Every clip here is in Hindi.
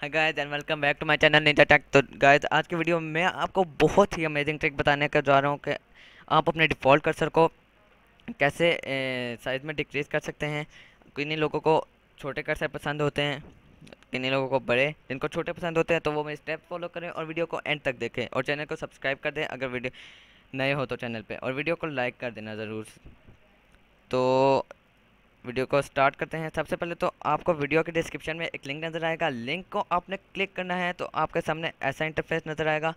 hi guys and welcome back to my channel Ninja Tech तो गाइस आज की वीडियो में आपको बहुत ही अमेजिंग ट्रिक बताने का जा रहा हूँ कि आप अपने डिफ़ॉल्ट कर्सर को कैसे साइज़ में डिक्रीज़ कर सकते हैं किन्हीं लोगों को छोटे कर्सर पसंद होते हैं किन्हीं लोगों को बड़े जिनको छोटे पसंद होते हैं तो वो मेरे स्टेप फॉलो करें और वीडियो को एंड तक देखें और चैनल को सब्सक्राइब कर दें अगर वीडियो नए हो तो चैनल पर और वीडियो को लाइक कर देना ज़रूर तो वीडियो को स्टार्ट करते हैं सबसे पहले तो आपको वीडियो के डिस्क्रिप्शन में एक लिंक नज़र आएगा लिंक को आपने क्लिक करना है तो आपके सामने ऐसा इंटरफेस नज़र आएगा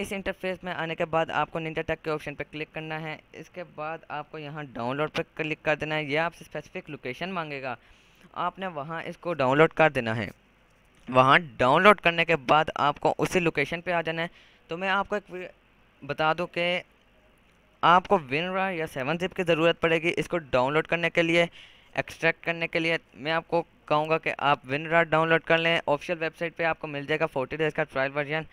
इस इंटरफेस में आने के बाद आपको निंजा टेक के ऑप्शन पर क्लिक करना है इसके बाद आपको यहाँ डाउनलोड पर क्लिक कर देना है यह आपसे स्पेसिफिक लोकेशन मांगेगा आपने वहाँ इसको डाउनलोड कर देना है वहाँ डाउनलोड करने के बाद आपको उसी लोकेशन पे आ जाना है तो मैं आपको एक बता दूँ कि आपको विनरा या सेवन जिप की ज़रूरत पड़ेगी इसको डाउनलोड करने के लिए एक्सट्रैक्ट करने के लिए मैं आपको कहूँगा कि आप विन राट डाउनलोड कर लें ऑफिशियल वेबसाइट पे आपको मिल जाएगा फोर्टी डेज़ का ट्रायल वर्जन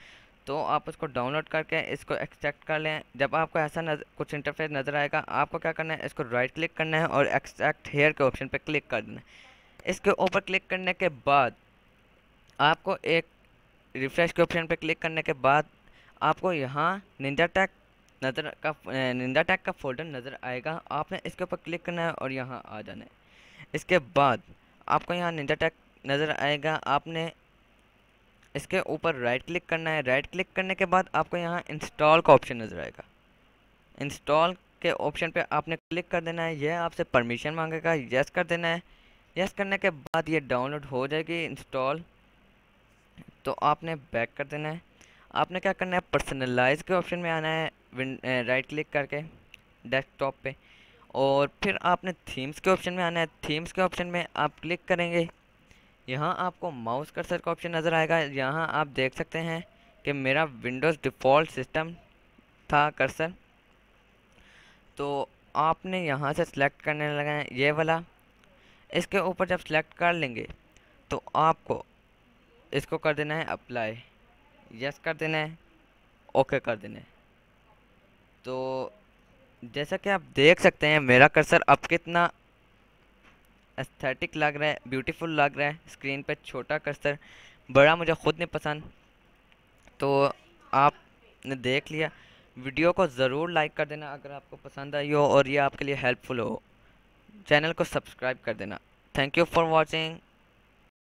तो आप उसको डाउनलोड करके इसको एक्सट्रैक्ट कर लें जब आपको ऐसा नज, कुछ इंटरफेस नज़र आएगा आपको क्या करना है इसको राइट क्लिक करना है और एक्सट्रैक्ट हेयर के ऑप्शन पर क्लिक कर देना है इसके ऊपर क्लिक करने के बाद आपको एक रिफ्रेश के ऑप्शन पर क्लिक करने के बाद आपको यहाँ निंजा टैक नज़र का निंदा टैग का फोल्डर नज़र आएगा आपने इसके ऊपर क्लिक करना है और यहाँ आ जाना है इसके बाद आपको यहाँ निंजा नज़र आएगा आपने इसके ऊपर राइट क्लिक करना है राइट क्लिक करने के बाद आपको यहाँ इंस्टॉल का ऑप्शन नज़र आएगा इंस्टॉल के ऑप्शन पे आपने क्लिक कर देना है यह आपसे परमिशन मांगेगा यस कर देना है यस करने के बाद ये डाउनलोड हो जाएगी इंस्टॉल तो आपने बैक कर देना है आपने क्या करना है पर्सनलाइज के ऑप्शन में आना है राइट क्लिक करके डेस्कटॉप पे और फिर आपने थीम्स के ऑप्शन में आना है थीम्स के ऑप्शन में आप क्लिक करेंगे यहाँ आपको माउस कर्सर का ऑप्शन नज़र आएगा यहाँ आप देख सकते हैं कि मेरा विंडोज़ डिफ़ॉल्ट सिस्टम था कर्सर तो आपने यहाँ से सिलेक्ट करने लगा है ये वाला इसके ऊपर जब सेलेक्ट कर लेंगे तो आपको इसको कर देना है अप्लाई यस कर देना है ओके कर देना है तो जैसा कि आप देख सकते हैं मेरा कर्सर अब कितना एस्थेटिक लग रहा है ब्यूटीफुल लग रहा है स्क्रीन पर छोटा कर्सर बड़ा मुझे ख़ुद नहीं पसंद तो आपने देख लिया वीडियो को ज़रूर लाइक कर देना अगर आपको पसंद आई हो और ये आपके लिए हेल्पफुल हो चैनल को सब्सक्राइब कर देना थैंक यू फॉर वॉचिंग